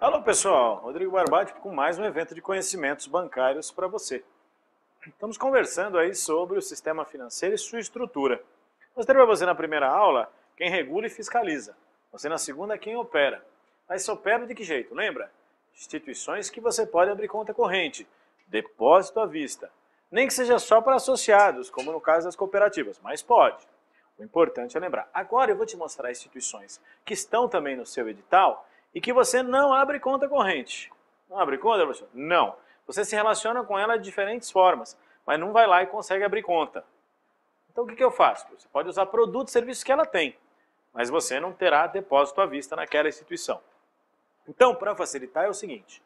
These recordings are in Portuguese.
Alô pessoal, Rodrigo Barbati com mais um evento de conhecimentos bancários para você. Estamos conversando aí sobre o sistema financeiro e sua estrutura. Mostrei para você na primeira aula quem regula e fiscaliza. Você na segunda é quem opera. Mas se opera de que jeito? Lembra? Instituições que você pode abrir conta corrente, depósito à vista, nem que seja só para associados, como no caso das cooperativas, mas pode. O importante é lembrar. Agora eu vou te mostrar instituições que estão também no seu edital e que você não abre conta corrente. Não abre conta, professor? Não. Você se relaciona com ela de diferentes formas, mas não vai lá e consegue abrir conta. Então o que, que eu faço? Você pode usar produtos e serviços que ela tem, mas você não terá depósito à vista naquela instituição. Então, para facilitar, é o seguinte: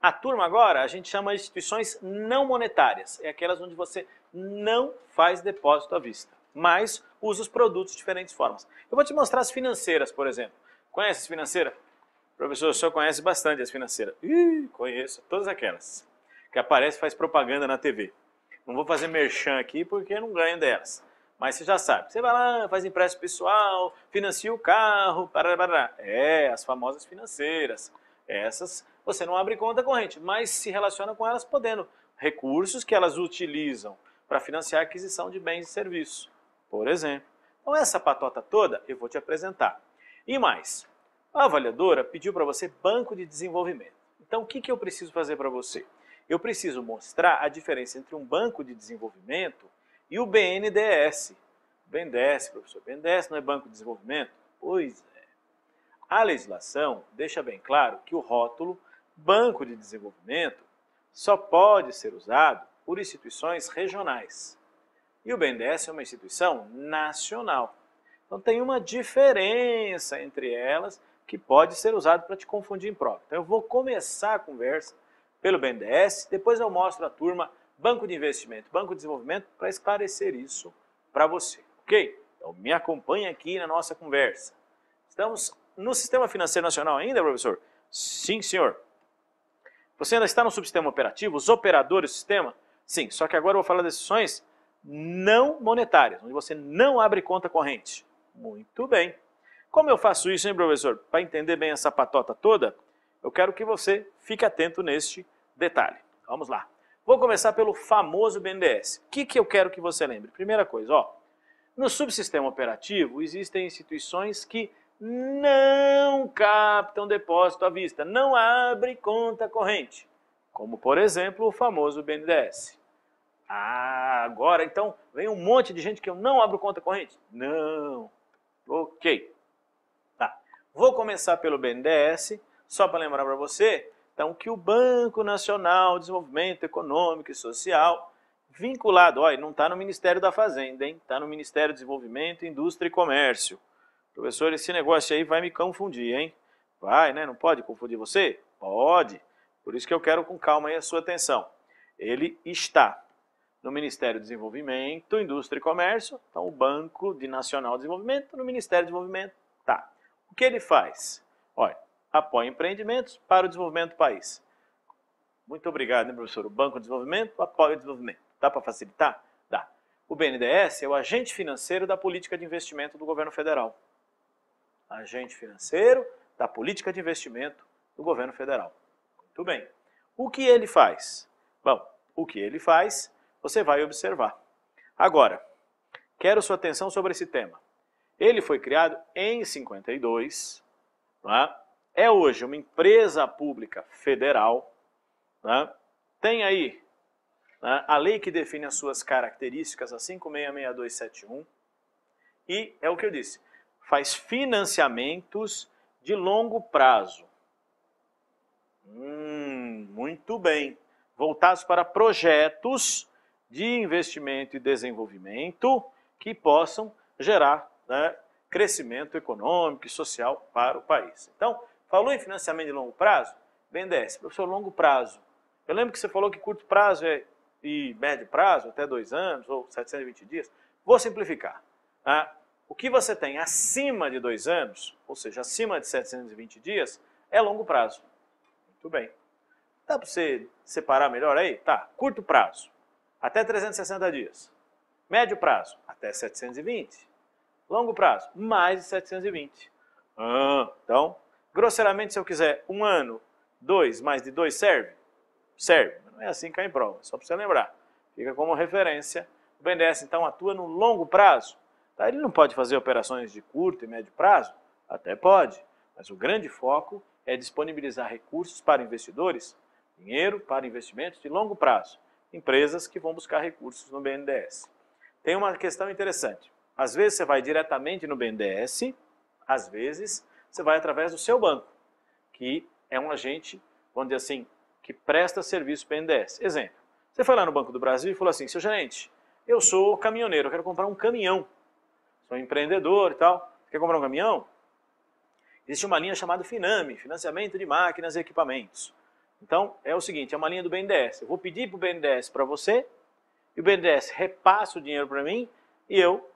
a turma agora a gente chama de instituições não monetárias, é aquelas onde você não faz depósito à vista, mas usa os produtos de diferentes formas. Eu vou te mostrar as financeiras, por exemplo. Conhece as financeiras? Professor, o senhor conhece bastante as financeiras. Ih, conheço todas aquelas que aparece faz propaganda na TV. Não vou fazer merchan aqui porque não ganho delas. Mas você já sabe. Você vai lá, faz empréstimo pessoal, financia o carro, para, É, as famosas financeiras. Essas você não abre conta corrente, mas se relaciona com elas podendo recursos que elas utilizam para financiar a aquisição de bens e serviços, por exemplo. Então essa patota toda eu vou te apresentar. E mais, a avaliadora pediu para você banco de desenvolvimento. Então o que, que eu preciso fazer para você? Eu preciso mostrar a diferença entre um banco de desenvolvimento e o BNDES. BNDES, professor, BNDES não é banco de desenvolvimento? Pois é. A legislação deixa bem claro que o rótulo Banco de desenvolvimento só pode ser usado por instituições regionais. E o BNDES é uma instituição nacional. Então tem uma diferença entre elas que pode ser usado para te confundir em prova. Então eu vou começar a conversa pelo BNDES, depois eu mostro a turma Banco de Investimento, Banco de Desenvolvimento para esclarecer isso para você, ok? Então me acompanha aqui na nossa conversa. Estamos no Sistema Financeiro Nacional ainda, professor? Sim, senhor. Você ainda está no subsistema operativo, os operadores do sistema? Sim, só que agora eu vou falar das decisões não monetárias, onde você não abre conta corrente. Muito bem. Como eu faço isso, hein, professor? Para entender bem essa patota toda, eu quero que você fique atento neste detalhe. Vamos lá. Vou começar pelo famoso BNDES. O que, que eu quero que você lembre? Primeira coisa, ó, no subsistema operativo existem instituições que não captam depósito à vista, não abre conta corrente, como por exemplo o famoso BNDES. Ah, agora então vem um monte de gente que eu não abro conta corrente? Não. Ok. Tá. Vou começar pelo BNDES, só para lembrar para você, então que o Banco Nacional de Desenvolvimento Econômico e Social vinculado, olha, não está no Ministério da Fazenda, hein? Está no Ministério do Desenvolvimento, Indústria e Comércio. Professor, esse negócio aí vai me confundir, hein? Vai, né? Não pode confundir você? Pode. Por isso que eu quero com calma aí a sua atenção. Ele está no Ministério do Desenvolvimento, Indústria e Comércio, então o Banco de Nacional de Desenvolvimento, no Ministério do Desenvolvimento, tá. O que ele faz? Olha, apoia empreendimentos para o desenvolvimento do país. Muito obrigado, né, professor? O Banco de Desenvolvimento apoia o desenvolvimento. Dá para facilitar? Dá. O BNDES é o agente financeiro da política de investimento do governo federal agente financeiro da política de investimento do governo federal. Muito bem. O que ele faz? Bom, o que ele faz, você vai observar. Agora, quero sua atenção sobre esse tema. Ele foi criado em 52, é? é hoje uma empresa pública federal, é? tem aí é? a lei que define as suas características, assim a 566271, e é o que eu disse, faz financiamentos de longo prazo. Hum, muito bem. Voltados para projetos de investimento e desenvolvimento que possam gerar né, crescimento econômico e social para o país. Então, falou em financiamento de longo prazo? BNDES, professor, longo prazo. Eu lembro que você falou que curto prazo é, e médio prazo, até dois anos ou 720 dias. Vou simplificar. Né? O que você tem acima de dois anos, ou seja, acima de 720 dias, é longo prazo. Muito bem. Dá para você separar melhor aí? Tá. Curto prazo, até 360 dias. Médio prazo, até 720. Longo prazo, mais de 720. Ah, então, grosseiramente, se eu quiser um ano, dois, mais de dois serve? Serve. Não é assim que cai em prova, só para você lembrar. Fica como referência. O BNDES, então, atua no longo prazo. Tá? Ele não pode fazer operações de curto e médio prazo? Até pode, mas o grande foco é disponibilizar recursos para investidores, dinheiro para investimentos de longo prazo, empresas que vão buscar recursos no BNDES. Tem uma questão interessante. Às vezes você vai diretamente no BNDES, às vezes você vai através do seu banco, que é um agente, onde assim, que presta serviço BNDES. Exemplo, você foi lá no Banco do Brasil e falou assim, seu gerente, eu sou caminhoneiro, eu quero comprar um caminhão sou empreendedor e tal, quer comprar um caminhão? Existe uma linha chamada Finame, Financiamento de Máquinas e Equipamentos. Então, é o seguinte, é uma linha do BNDES. Eu vou pedir para o BNDES para você, e o BNDES repassa o dinheiro para mim, e eu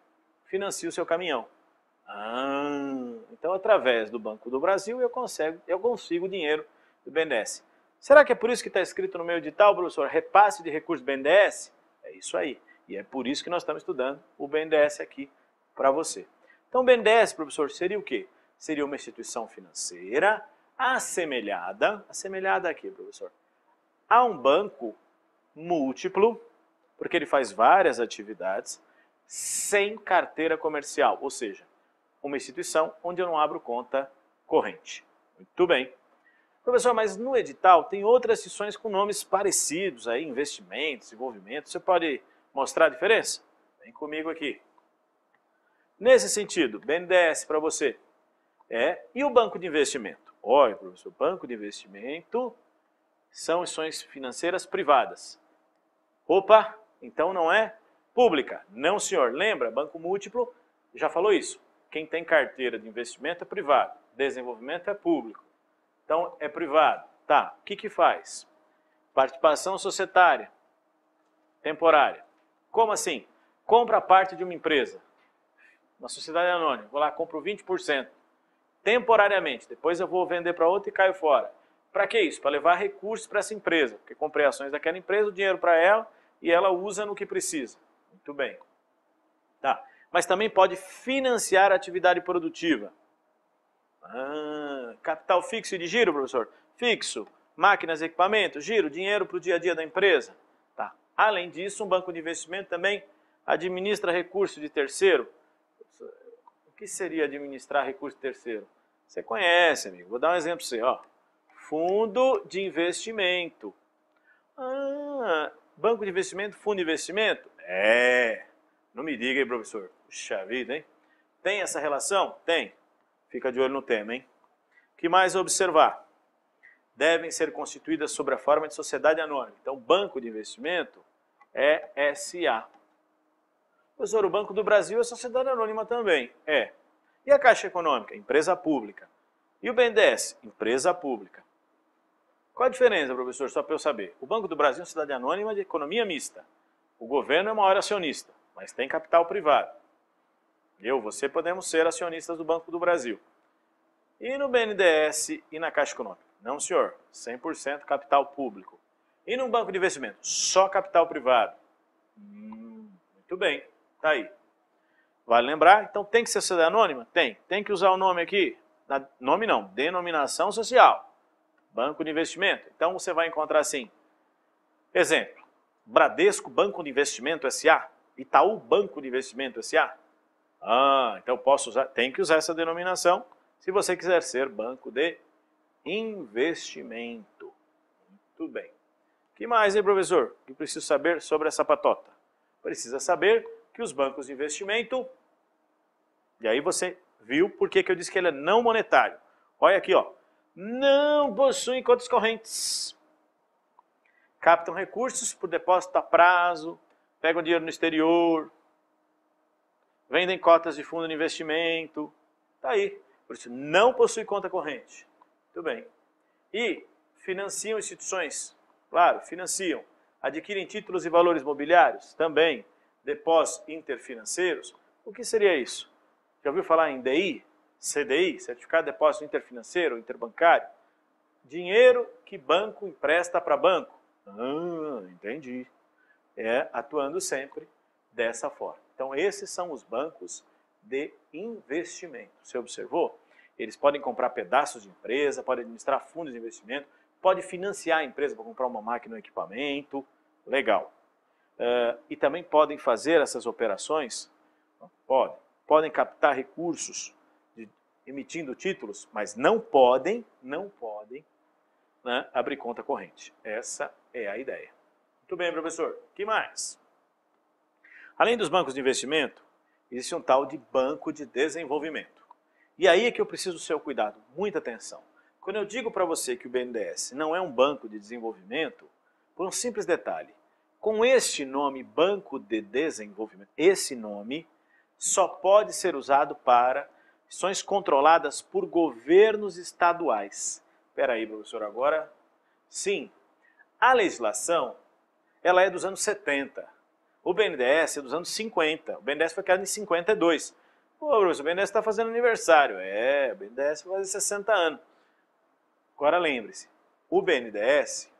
financio o seu caminhão. Ah, então, através do Banco do Brasil, eu consigo, eu consigo o dinheiro do BNDES. Será que é por isso que está escrito no meio edital, professor, repasse de recursos BNDES? É isso aí. E é por isso que nós estamos estudando o BNDES aqui para você. Então, BNDES, professor, seria o quê? Seria uma instituição financeira assemelhada, assemelhada aqui, professor, a um banco múltiplo, porque ele faz várias atividades, sem carteira comercial, ou seja, uma instituição onde eu não abro conta corrente. Muito bem. Professor, mas no edital tem outras instituições com nomes parecidos aí, investimentos, desenvolvimento. Você pode mostrar a diferença? Vem comigo aqui. Nesse sentido, BNDES para você. É, e o banco de investimento? Olha, professor, banco de investimento são instituições financeiras privadas. Opa, então não é pública. Não, senhor. Lembra, banco múltiplo já falou isso. Quem tem carteira de investimento é privado, desenvolvimento é público. Então é privado. Tá, o que que faz? Participação societária temporária. Como assim? Compra parte de uma empresa uma sociedade anônima, vou lá, compro 20%, temporariamente, depois eu vou vender para outra e caio fora. Para que isso? Para levar recursos para essa empresa, porque comprei ações daquela empresa, o dinheiro para ela e ela usa no que precisa. Muito bem. Tá. Mas também pode financiar a atividade produtiva. Ah, capital fixo e de giro, professor? Fixo. Máquinas, equipamentos, giro, dinheiro para o dia a dia da empresa. Tá. Além disso, um banco de investimento também administra recursos de terceiro que seria administrar recurso terceiro? Você conhece, amigo. Vou dar um exemplo para você. Ó. Fundo de investimento. Ah, banco de investimento, fundo de investimento? É. Não me diga aí, professor. Puxa vida, hein? Tem essa relação? Tem. Fica de olho no tema, hein? que mais observar? Devem ser constituídas sobre a forma de sociedade anônima. Então, banco de investimento é SA. O Banco do Brasil é sociedade anônima também. É. E a Caixa Econômica? Empresa pública. E o BNDES? Empresa pública. Qual a diferença, professor, só para eu saber? O Banco do Brasil é uma cidade anônima de economia mista. O governo é maior acionista, mas tem capital privado. Eu, você, podemos ser acionistas do Banco do Brasil. E no BNDES e na Caixa Econômica? Não, senhor. 100% capital público. E no banco de investimento? Só capital privado. Hum, muito bem. Tá aí. Vale lembrar? Então tem que ser sociedade anônima? Tem. Tem que usar o nome aqui? Na, nome não, denominação social. Banco de investimento. Então você vai encontrar assim. Exemplo, Bradesco Banco de Investimento SA, Itaú Banco de Investimento SA. Ah, então posso usar, tem que usar essa denominação se você quiser ser banco de investimento. Muito bem. O que mais, hein, professor? Que preciso saber sobre essa patota. Precisa saber que os bancos de investimento. E aí você viu por que, que eu disse que ele é não monetário. Olha aqui, ó. Não possuem contas correntes. Captam recursos por depósito a prazo, pegam dinheiro no exterior, vendem cotas de fundo de investimento. Tá aí. Por isso, não possui conta corrente. Muito bem. E financiam instituições. Claro, financiam. Adquirem títulos e valores mobiliários? Também depósitos interfinanceiros, o que seria isso? Já ouviu falar em DI, CDI, Certificado de Depósito Interfinanceiro, Interbancário? Dinheiro que banco empresta para banco. Ah, entendi. É atuando sempre dessa forma. Então, esses são os bancos de investimento. Você observou? Eles podem comprar pedaços de empresa, podem administrar fundos de investimento, pode financiar a empresa para comprar uma máquina ou um equipamento. Legal uh, e também podem fazer essas operações? Podem. Podem captar recursos de, emitindo títulos, mas não podem, não podem né, abrir conta corrente. Essa é a ideia. Muito bem, professor. que mais? Além dos bancos de investimento, existe um tal de banco de desenvolvimento. E aí é que eu preciso do seu cuidado, muita atenção. Quando eu digo para você que o BNDES não é um banco de desenvolvimento, por um simples detalhe, com este nome, Banco de Desenvolvimento, esse nome só pode ser usado para instituições controladas por governos estaduais. Espera aí, professor, agora... Sim, a legislação ela é dos anos 70. O BNDES é dos anos 50. O BNDES foi criado em 52. Pô, professor, o BNDES está fazendo aniversário. É, o BNDES faz 60 anos. Agora lembre-se, o BNDES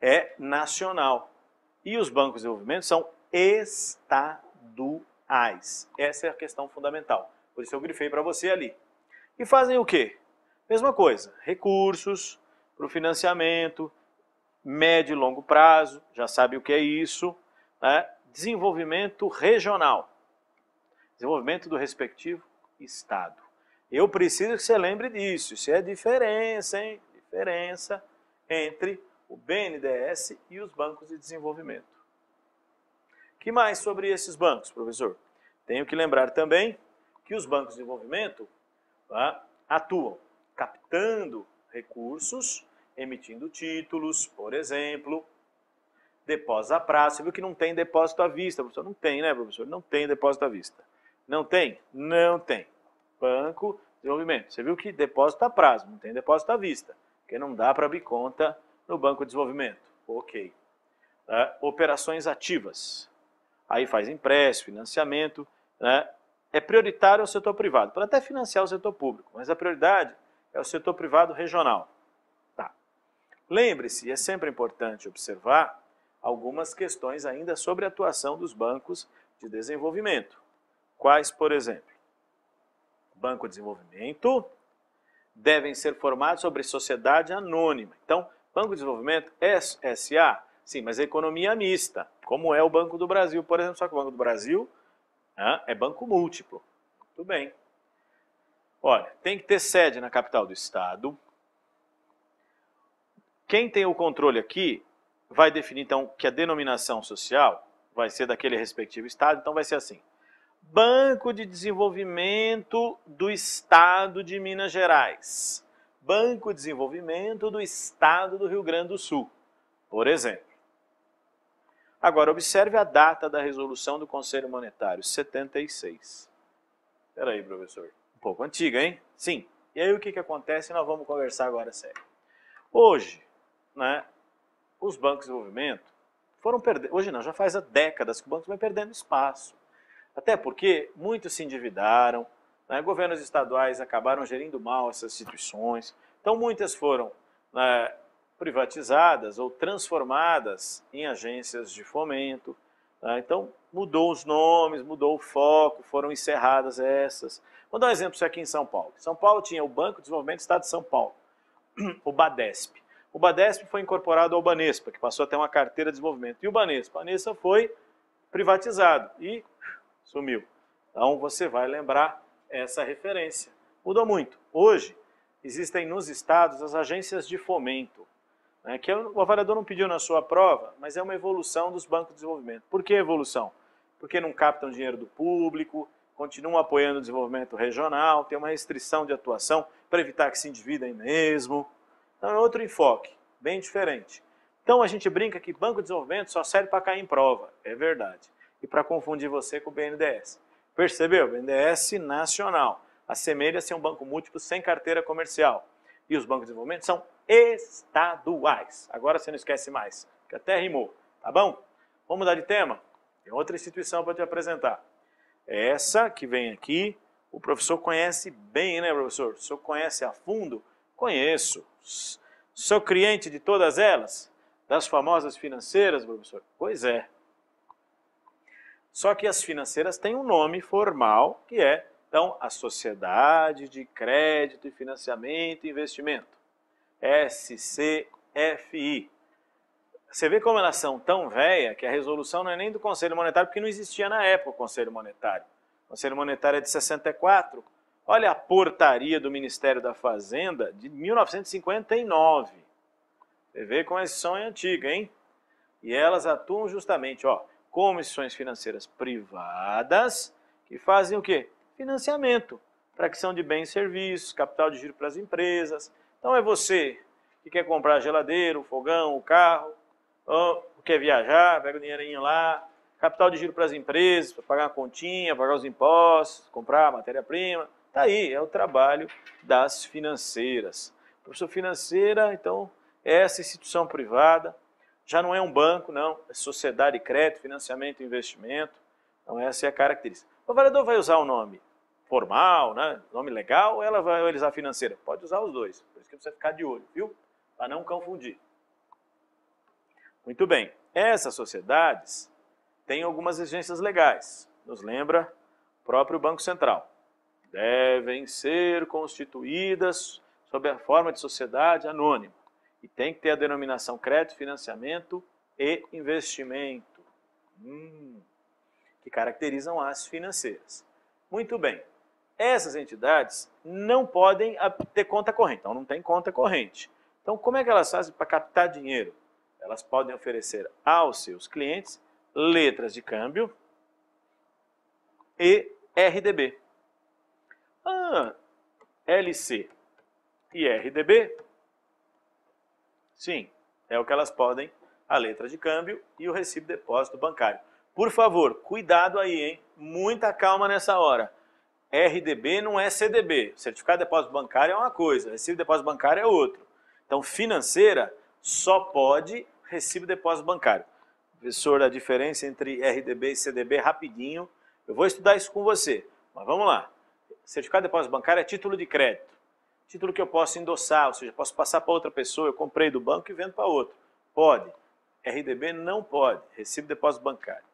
é nacional e os bancos de desenvolvimento são estaduais. Essa é a questão fundamental. Por isso eu grifei para você ali. E fazem o quê? Mesma coisa, recursos para o financiamento, médio e longo prazo, já sabe o que é isso, né? desenvolvimento regional, desenvolvimento do respectivo estado. Eu preciso que você lembre disso, isso é a diferença, hein? Diferença entre o BNDES e os bancos de desenvolvimento. Que mais sobre esses bancos, professor? Tenho que lembrar também que os bancos de desenvolvimento tá, atuam captando recursos, emitindo títulos, por exemplo, depósito a prazo. Você viu que não tem depósito à vista, professor? Não tem, né, professor? Não tem depósito à vista. Não tem? Não tem. Banco de desenvolvimento. Você viu que depósito a prazo, não tem depósito à vista, porque não dá para abrir conta no banco de desenvolvimento. Ok. É, operações ativas. Aí faz empréstimo, financiamento. Né? É prioritário ao setor privado, para até financiar o setor público, mas a prioridade é o setor privado regional. Tá. Lembre-se, é sempre importante observar algumas questões ainda sobre a atuação dos bancos de desenvolvimento. Quais, por exemplo? Banco de Desenvolvimento devem ser formados sobre sociedade anônima. Então, Banco de Desenvolvimento SA? Sim, mas é economia mista, como é o Banco do Brasil, por exemplo, só que o Banco do Brasil né, é banco múltiplo. Tudo bem. Olha, tem que ter sede na capital do Estado. Quem tem o controle aqui vai definir, então, que a denominação social vai ser daquele respectivo Estado, então vai ser assim. Banco de Desenvolvimento do Estado de Minas Gerais. Banco de Desenvolvimento do Estado do Rio Grande do Sul, por exemplo. Agora, observe a data da resolução do Conselho Monetário, 76. Espera aí, professor. Um pouco antiga, hein? Sim. E aí o que, que acontece? Nós vamos conversar agora sério. Hoje, né, os bancos de desenvolvimento foram perdendo... Hoje não, já faz décadas que o banco vem perdendo espaço. Até porque muitos se endividaram, né? Governos estaduais acabaram gerindo mal essas instituições. Então, muitas foram né, privatizadas ou transformadas em agências de fomento. Né? Então, mudou os nomes, mudou o foco, foram encerradas essas. Vou dar um exemplo aqui em São Paulo. São Paulo tinha o Banco de Desenvolvimento do Estado de São Paulo, o Badesp. O Badesp foi incorporado ao Banespa, que passou a ter uma carteira de desenvolvimento. E o Banespa? O Banespa foi privatizado e sumiu. Então, você vai lembrar essa referência. Mudou muito. Hoje, existem nos estados as agências de fomento, né, que é o avaliador não pediu na sua prova, mas é uma evolução dos bancos de desenvolvimento. Por que evolução? Porque não captam dinheiro do público, continuam apoiando o desenvolvimento regional, tem uma restrição de atuação para evitar que se endividem mesmo. Então é outro enfoque, bem diferente. Então a gente brinca que banco de desenvolvimento só serve para cair em prova, é verdade, e para confundir você com o BNDES. Percebeu? BNDES nacional. Assemelha-se a um banco múltiplo sem carteira comercial. E os bancos de desenvolvimento são estaduais. Agora você não esquece mais, que até rimou. Tá bom? Vamos mudar de tema? Tem outra instituição para te apresentar. Essa que vem aqui, o professor conhece bem, né, professor? O senhor conhece a fundo? Conheço. Sou cliente de todas elas? Das famosas financeiras, professor? Pois é. Só que as financeiras têm um nome formal que é, então, a Sociedade de Crédito e Financiamento e Investimento, SCFI. Você vê como elas são tão velha que a resolução não é nem do Conselho Monetário, porque não existia na época o Conselho Monetário. O Conselho Monetário é de 64. Olha a portaria do Ministério da Fazenda de 1959. Você vê como a som é antiga, hein? E elas atuam justamente, ó, comissões financeiras privadas que fazem o quê? Financiamento, fração de bens e serviços, capital de giro para as empresas. Então é você que quer comprar a geladeira, o fogão, o carro, ou quer viajar, pega o dinheirinho lá, capital de giro para as empresas, para pagar a continha, pagar os impostos, comprar matéria-prima. Está aí, é o trabalho das financeiras. Professor financeira, então, é essa instituição privada já não é um banco, não. É sociedade de crédito, financiamento e investimento. Então, essa é a característica. O avaliador vai usar o nome formal, né? nome legal, ou ela vai utilizar financeira? Pode usar os dois. Por isso que precisa ficar de olho, viu? Para não confundir. Muito bem. Essas sociedades têm algumas exigências legais. Nos lembra o próprio Banco Central. Devem ser constituídas sob a forma de sociedade anônima e tem que ter a denominação crédito, financiamento e investimento, hum, que caracterizam as financeiras. Muito bem. Essas entidades não podem ter conta corrente, então não tem conta corrente. Então, como é que elas fazem para captar dinheiro? Elas podem oferecer aos seus clientes letras de câmbio e RDB. Ah, LC e RDB Sim, é o que elas podem, a letra de câmbio e o recibo de depósito bancário. Por favor, cuidado aí, hein? Muita calma nessa hora. RDB não é CDB. Certificado de depósito bancário é uma coisa, recibo de depósito bancário é outro. Então, financeira só pode recibo de depósito bancário. Professor, a diferença entre RDB e CDB rapidinho. Eu vou estudar isso com você, mas vamos lá. Certificado de depósito bancário é título de crédito. Título que eu posso endossar, ou seja, posso passar para outra pessoa, eu comprei do banco e vendo para outro. Pode. RDB não pode, recibo de depósito bancário.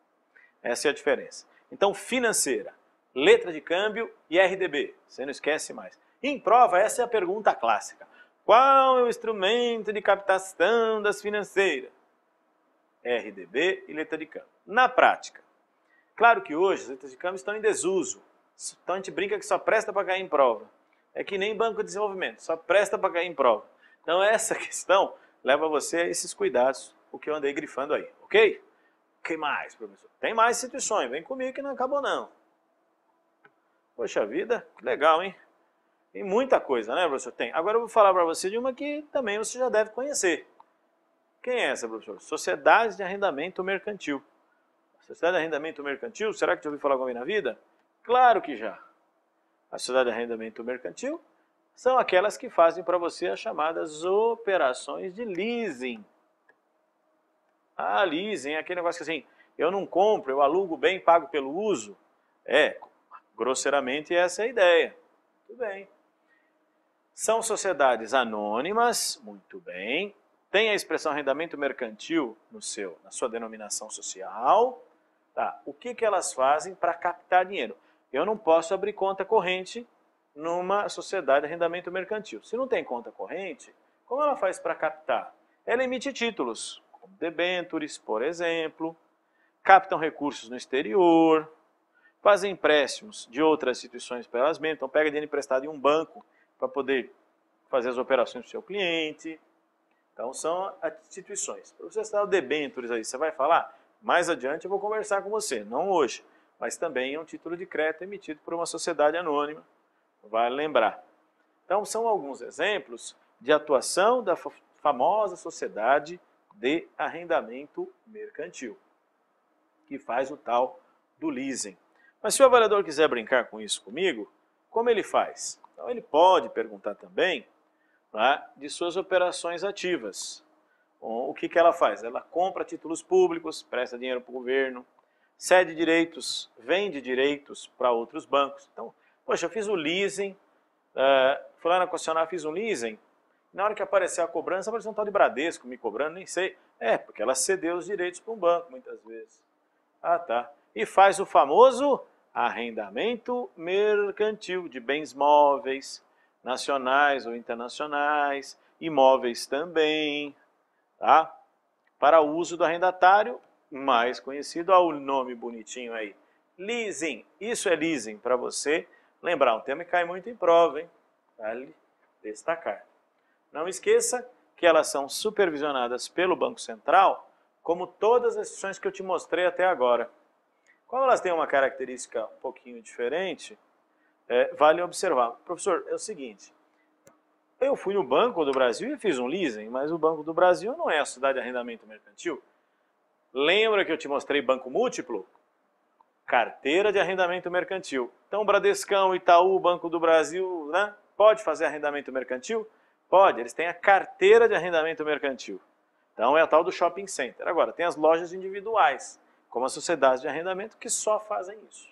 Essa é a diferença. Então, financeira, letra de câmbio e RDB, você não esquece mais. E em prova, essa é a pergunta clássica. Qual é o instrumento de captação das financeiras? RDB e letra de câmbio. Na prática, claro que hoje as letras de câmbio estão em desuso. Então a gente brinca que só presta para cair em prova é que nem banco de desenvolvimento, só presta para cair em prova. Então essa questão leva você a esses cuidados, o que eu andei grifando aí, ok? Quem que mais, professor? Tem mais instituições, vem comigo que não acabou não. Poxa vida, que legal, hein? Tem muita coisa, né, professor? Tem. Agora eu vou falar para você de uma que também você já deve conhecer. Quem é essa, professor? Sociedade de Arrendamento Mercantil. Sociedade de Arrendamento Mercantil, será que já ouviu falar alguma vez na vida? Claro que já. As sociedades de arrendamento mercantil são aquelas que fazem para você as chamadas operações de leasing. Ah, leasing é aquele negócio que assim, eu não compro, eu alugo bem, pago pelo uso. É, grosseiramente essa é a ideia. Muito bem. São sociedades anônimas, muito bem. Tem a expressão arrendamento mercantil no seu, na sua denominação social. Tá. O que, que elas fazem para captar dinheiro? Eu não posso abrir conta corrente numa sociedade de arrendamento mercantil. Se não tem conta corrente, como ela faz para captar? Ela emite títulos, como debêntures, por exemplo, captam recursos no exterior, fazem empréstimos de outras instituições para elas mesmas, então pega dinheiro emprestado em um banco para poder fazer as operações do seu cliente. Então são instituições. Para você está no debêntures aí, você vai falar? Mais adiante eu vou conversar com você, não hoje mas também é um título de crédito emitido por uma sociedade anônima, vale lembrar. Então, são alguns exemplos de atuação da famosa sociedade de arrendamento mercantil, que faz o tal do leasing. Mas se o avaliador quiser brincar com isso comigo, como ele faz? Então, ele pode perguntar também né, de suas operações ativas. o que, que ela faz? Ela compra títulos públicos, presta dinheiro para o governo, cede direitos, vende direitos para outros bancos. Então, poxa, eu fiz o leasing, uh, fui lá na concessionária, fiz um leasing, na hora que aparecer a cobrança, apareceu um tal de Bradesco me cobrando, nem sei. É, porque ela cedeu os direitos para um banco, muitas vezes. Ah, tá. E faz o famoso arrendamento mercantil de bens móveis, nacionais ou internacionais, imóveis também, tá? Para o uso do arrendatário mais conhecido, o nome bonitinho aí, leasing. Isso é leasing para você lembrar, um tema que cai muito em prova, hein? Vale destacar. Não esqueça que elas são supervisionadas pelo Banco Central, como todas as instituições que eu te mostrei até agora. Como elas têm uma característica um pouquinho diferente, é, vale observar. Professor, é o seguinte, eu fui no Banco do Brasil e fiz um leasing, mas o Banco do Brasil não é a cidade de Arrendamento Mercantil. Lembra que eu te mostrei banco múltiplo? Carteira de arrendamento mercantil. Então, Bradescão, Itaú, Banco do Brasil, né? Pode fazer arrendamento mercantil? Pode, eles têm a carteira de arrendamento mercantil. Então, é a tal do shopping center. Agora, tem as lojas individuais, como as sociedades de arrendamento, que só fazem isso.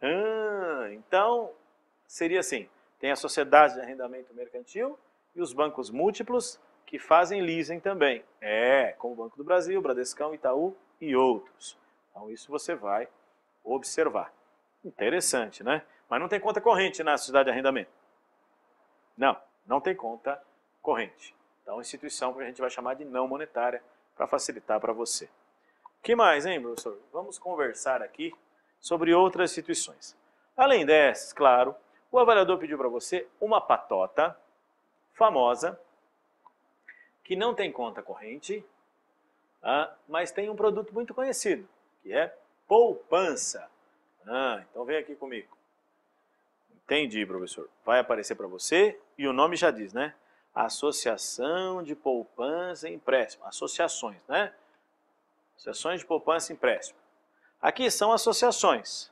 Ah, então, seria assim: tem a sociedade de arrendamento mercantil e os bancos múltiplos que fazem leasing também. É, com o Banco do Brasil, Bradescão, Itaú e outros. Então isso você vai observar. Interessante, né? Mas não tem conta corrente na sociedade de arrendamento. Não, não tem conta corrente. Então, instituição que a gente vai chamar de não monetária para facilitar para você. que mais, hein, professor? Vamos conversar aqui sobre outras instituições. Além dessas, claro, o avaliador pediu para você uma patota famosa que não tem conta corrente, ah, mas tem um produto muito conhecido, que é poupança. Ah, então vem aqui comigo. Entendi, professor. Vai aparecer para você e o nome já diz, né? Associação de Poupança e Empréstimo. Associações, né? Associações de Poupança e Empréstimo. Aqui são associações,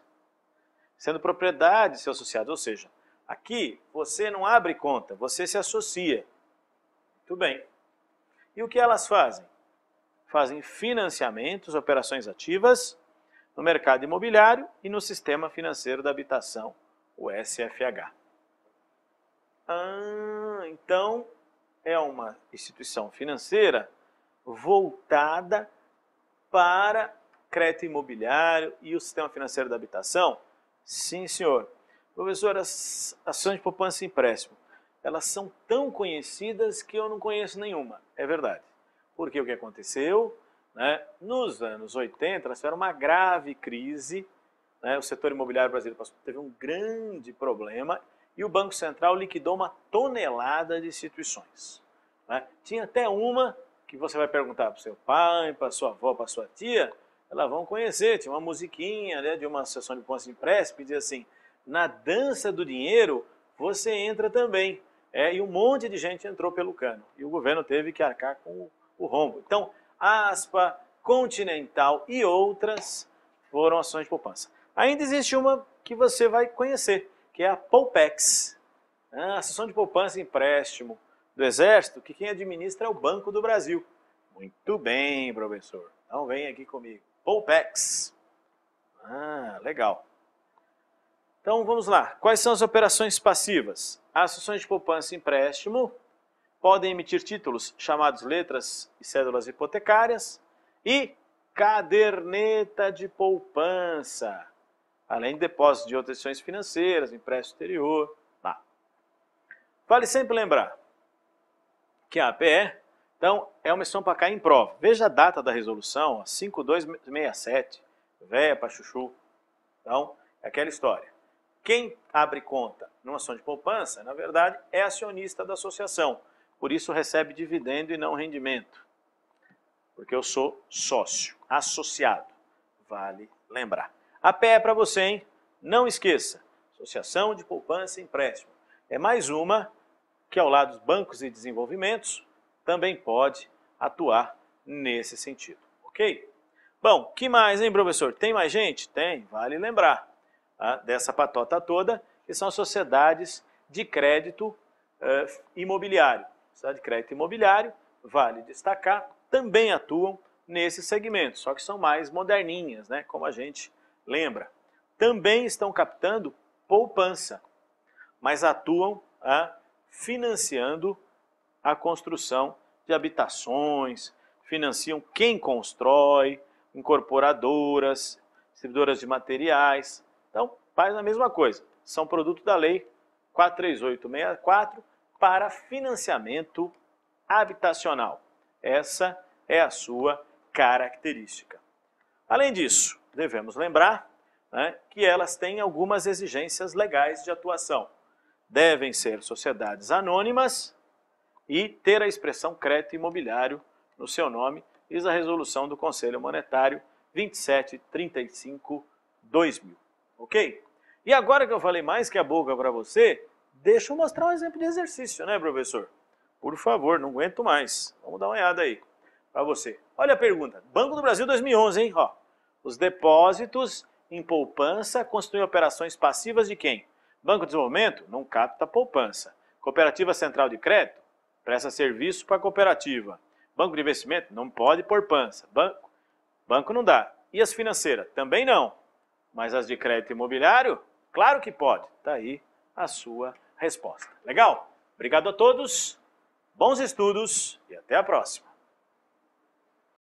sendo propriedade seu associado, ou seja, aqui você não abre conta, você se associa. Muito bem. E o que elas fazem? Fazem financiamentos, operações ativas no mercado imobiliário e no sistema financeiro da habitação, o SFH. Ah, então é uma instituição financeira voltada para crédito imobiliário e o sistema financeiro da habitação? Sim, senhor. Professor, ações de poupança e empréstimo elas são tão conhecidas que eu não conheço nenhuma. É verdade. Porque o que aconteceu? Né, nos anos 80, nós tivemos uma grave crise. Né, o setor imobiliário brasileiro teve um grande problema e o Banco Central liquidou uma tonelada de instituições. Né? Tinha até uma que você vai perguntar para o seu pai, para sua avó, para sua tia, elas vão conhecer. Tinha uma musiquinha né, de uma associação de pontos de empréstimo que dizia assim: na dança do dinheiro você entra também é, e um monte de gente entrou pelo cano. E o governo teve que arcar com o, o rombo. Então, Aspa, Continental e outras foram ações de poupança. Ainda existe uma que você vai conhecer, que é a Poupex, né? a de Poupança e Empréstimo do Exército, que quem administra é o Banco do Brasil. Muito bem, professor. Então vem aqui comigo. Poupex. Ah, legal. Então vamos lá. Quais são as operações passivas? As ações de poupança e empréstimo podem emitir títulos chamados letras e cédulas hipotecárias e caderneta de poupança, além de depósitos de outras instituições financeiras, empréstimo exterior. Tá. Vale sempre lembrar que a APE então, é uma instrução para cá em prova. Veja a data da resolução, 5267, véia para chuchu. Então, é aquela história. Quem abre conta numa ação de poupança, na verdade, é acionista da associação. Por isso recebe dividendo e não rendimento. Porque eu sou sócio, associado. Vale lembrar. A pé é para você, hein? Não esqueça. Associação de Poupança e Empréstimo. É mais uma que, ao lado dos bancos e desenvolvimentos, também pode atuar nesse sentido. Ok? Bom, que mais, hein, professor? Tem mais gente? Tem, vale lembrar. Tá? Dessa patota toda, que são as sociedades de crédito eh, imobiliário. Sociedade de crédito imobiliário, vale destacar, também atuam nesse segmento, só que são mais moderninhas, né, como a gente lembra. Também estão captando poupança, mas atuam ah, financiando a construção de habitações, financiam quem constrói, incorporadoras, distribuidoras de materiais. Então, faz a mesma coisa são produto da Lei 43864 para financiamento habitacional. Essa é a sua característica. Além disso, devemos lembrar né, que elas têm algumas exigências legais de atuação. Devem ser sociedades anônimas e ter a expressão crédito imobiliário no seu nome, diz a resolução do Conselho Monetário 2735-2000. Ok? E agora que eu falei mais que a boca para você, deixa eu mostrar um exemplo de exercício, né, professor? Por favor, não aguento mais. Vamos dar uma olhada aí para você. Olha a pergunta. Banco do Brasil 2011, hein? Ó, os depósitos em poupança constituem operações passivas de quem? Banco de Desenvolvimento não capta poupança. Cooperativa Central de Crédito presta serviço para a cooperativa. Banco de Investimento não pode poupança. Banco, banco não dá. E as financeiras? Também não. Mas as de crédito imobiliário? Claro que pode. Está aí a sua resposta. Legal? Obrigado a todos, bons estudos e até a próxima.